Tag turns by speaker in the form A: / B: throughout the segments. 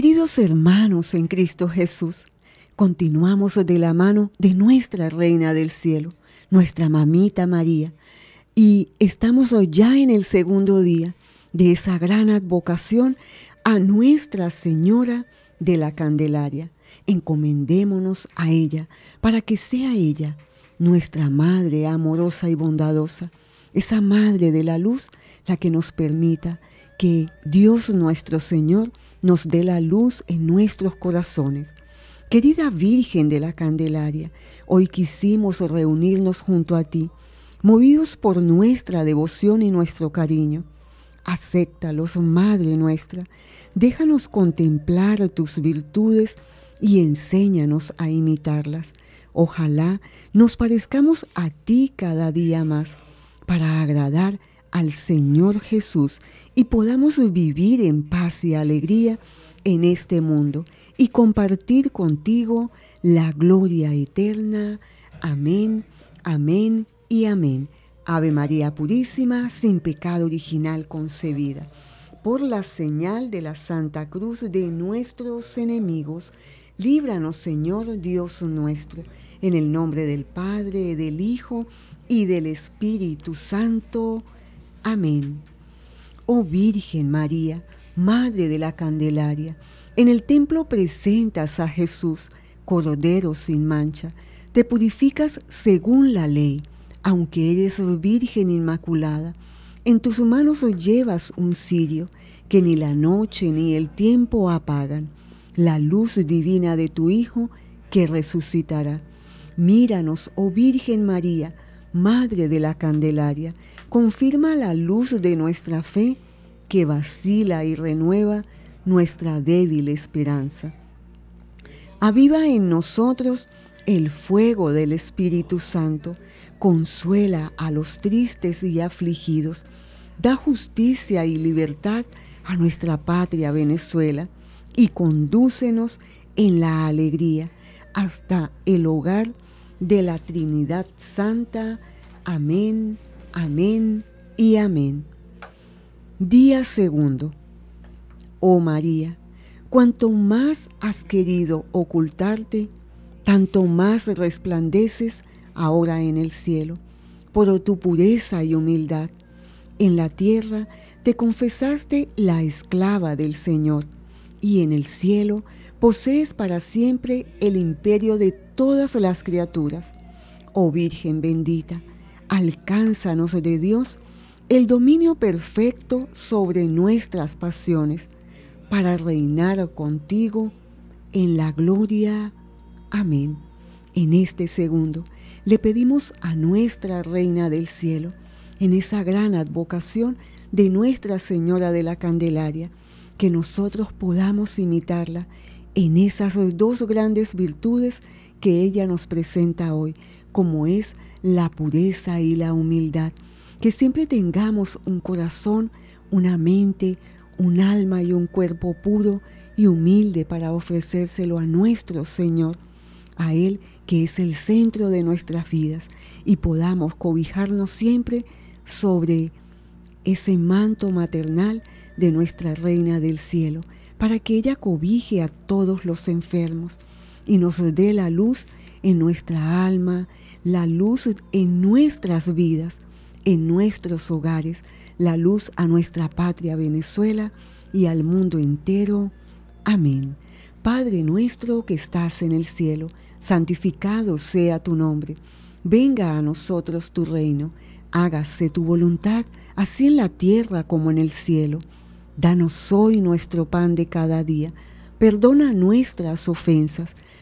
A: Queridos hermanos en Cristo Jesús, continuamos de la mano de nuestra Reina del Cielo, nuestra mamita María, y estamos hoy ya en el segundo día de esa gran advocación a Nuestra Señora de la Candelaria. Encomendémonos a ella para que sea ella nuestra Madre amorosa y bondadosa, esa Madre de la Luz, la que nos permita que Dios nuestro Señor nos dé la luz en nuestros corazones. Querida Virgen de la Candelaria, hoy quisimos reunirnos junto a ti, movidos por nuestra devoción y nuestro cariño. Acéptalos, Madre nuestra, déjanos contemplar tus virtudes y enséñanos a imitarlas. Ojalá nos parezcamos a ti cada día más para agradar al Señor Jesús y podamos vivir en paz y alegría en este mundo y compartir contigo la gloria eterna. Amén, amén y amén. Ave María Purísima, sin pecado original concebida, por la señal de la Santa Cruz de nuestros enemigos, líbranos Señor Dios nuestro, en el nombre del Padre, del Hijo y del Espíritu Santo. Amén. Oh Virgen María, Madre de la Candelaria, en el templo presentas a Jesús, Cordero sin mancha, te purificas según la ley, aunque eres Virgen Inmaculada. En tus manos llevas un cirio que ni la noche ni el tiempo apagan, la luz divina de tu Hijo que resucitará. Míranos, oh Virgen María, Madre de la Candelaria, confirma la luz de nuestra fe que vacila y renueva nuestra débil esperanza. Aviva en nosotros el fuego del Espíritu Santo, consuela a los tristes y afligidos, da justicia y libertad a nuestra patria Venezuela y condúcenos en la alegría hasta el hogar de la Trinidad Santa. Amén Amén y amén. Día segundo. Oh María, cuanto más has querido ocultarte, tanto más resplandeces ahora en el cielo, por tu pureza y humildad. En la tierra te confesaste la esclava del Señor, y en el cielo posees para siempre el imperio de todas las criaturas. Oh Virgen bendita, Alcánzanos de Dios el dominio perfecto sobre nuestras pasiones para reinar contigo en la gloria. Amén. En este segundo le pedimos a nuestra Reina del Cielo, en esa gran advocación de Nuestra Señora de la Candelaria, que nosotros podamos imitarla en esas dos grandes virtudes que ella nos presenta hoy, como es la pureza y la humildad, que siempre tengamos un corazón, una mente, un alma y un cuerpo puro y humilde para ofrecérselo a nuestro Señor, a Él que es el centro de nuestras vidas, y podamos cobijarnos siempre sobre ese manto maternal de nuestra Reina del Cielo, para que ella cobije a todos los enfermos y nos dé la luz en nuestra alma, la luz en nuestras vidas, en nuestros hogares, la luz a nuestra patria Venezuela y al mundo entero. Amén. Padre nuestro que estás en el cielo, santificado sea tu nombre. Venga a nosotros tu reino, hágase tu voluntad, así en la tierra como en el cielo. Danos hoy nuestro pan de cada día. Perdona nuestras ofensas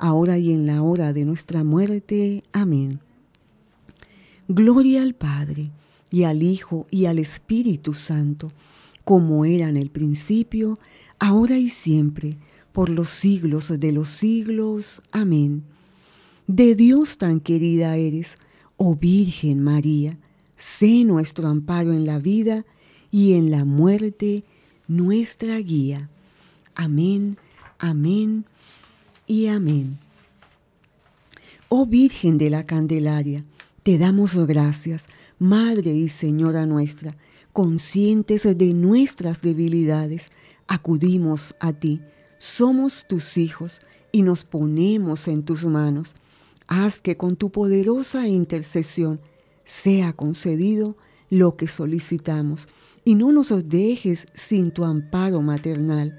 A: ahora y en la hora de nuestra muerte. Amén. Gloria al Padre, y al Hijo, y al Espíritu Santo, como era en el principio, ahora y siempre, por los siglos de los siglos. Amén. De Dios tan querida eres, oh Virgen María, sé nuestro amparo en la vida y en la muerte, nuestra guía. Amén, amén y amén. Oh Virgen de la Candelaria, te damos gracias, Madre y Señora nuestra, conscientes de nuestras debilidades, acudimos a ti, somos tus hijos y nos ponemos en tus manos. Haz que con tu poderosa intercesión sea concedido lo que solicitamos y no nos dejes sin tu amparo maternal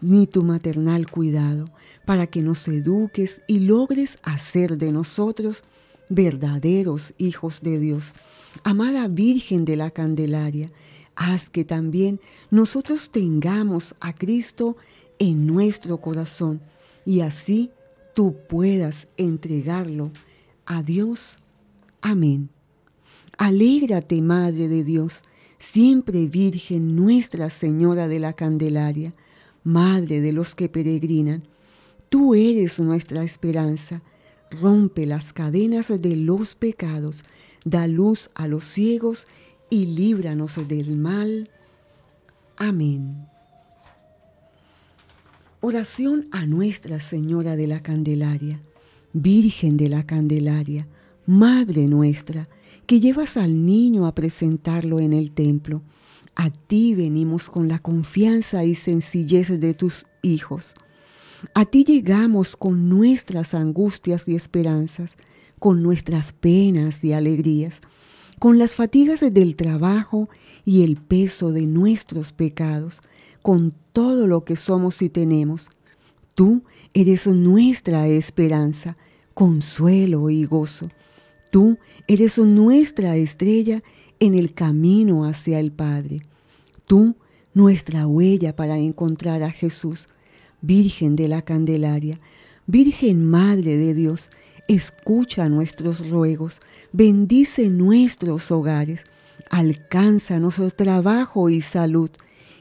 A: ni tu maternal cuidado, para que nos eduques y logres hacer de nosotros verdaderos hijos de Dios. Amada Virgen de la Candelaria, haz que también nosotros tengamos a Cristo en nuestro corazón y así tú puedas entregarlo a Dios. Amén. Alégrate, Madre de Dios, siempre Virgen Nuestra Señora de la Candelaria. Madre de los que peregrinan, tú eres nuestra esperanza. Rompe las cadenas de los pecados, da luz a los ciegos y líbranos del mal. Amén. Oración a Nuestra Señora de la Candelaria, Virgen de la Candelaria, Madre nuestra, que llevas al niño a presentarlo en el templo a ti venimos con la confianza y sencillez de tus hijos. A ti llegamos con nuestras angustias y esperanzas, con nuestras penas y alegrías, con las fatigas del trabajo y el peso de nuestros pecados, con todo lo que somos y tenemos. Tú eres nuestra esperanza, consuelo y gozo. Tú eres nuestra estrella en el camino hacia el Padre tú nuestra huella para encontrar a Jesús, Virgen de la Candelaria, Virgen Madre de Dios, escucha nuestros ruegos, bendice nuestros hogares, alcanza nuestro trabajo y salud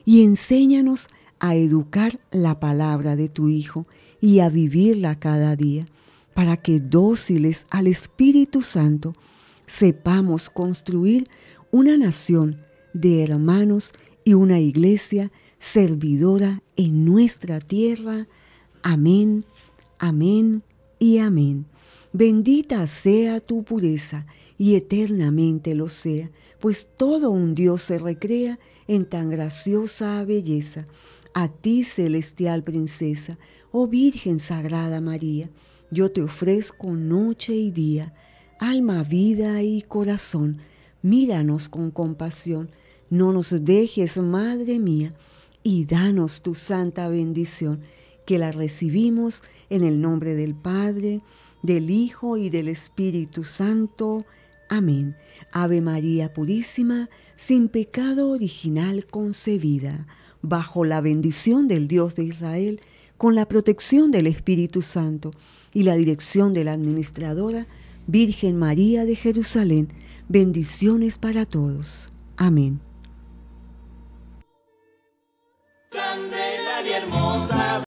A: y enséñanos a educar la palabra de tu Hijo y a vivirla cada día, para que dóciles al Espíritu Santo sepamos construir una nación de hermanos y una iglesia servidora en nuestra tierra. Amén, amén y amén. Bendita sea tu pureza y eternamente lo sea, pues todo un Dios se recrea en tan graciosa belleza. A ti, celestial princesa, oh Virgen Sagrada María, yo te ofrezco noche y día, alma, vida y corazón. Míranos con compasión no nos dejes, Madre mía, y danos tu santa bendición, que la recibimos en el nombre del Padre, del Hijo y del Espíritu Santo. Amén. Ave María Purísima, sin pecado original concebida, bajo la bendición del Dios de Israel, con la protección del Espíritu Santo y la dirección de la Administradora Virgen María de Jerusalén. Bendiciones para todos. Amén. Candelaria hermosa.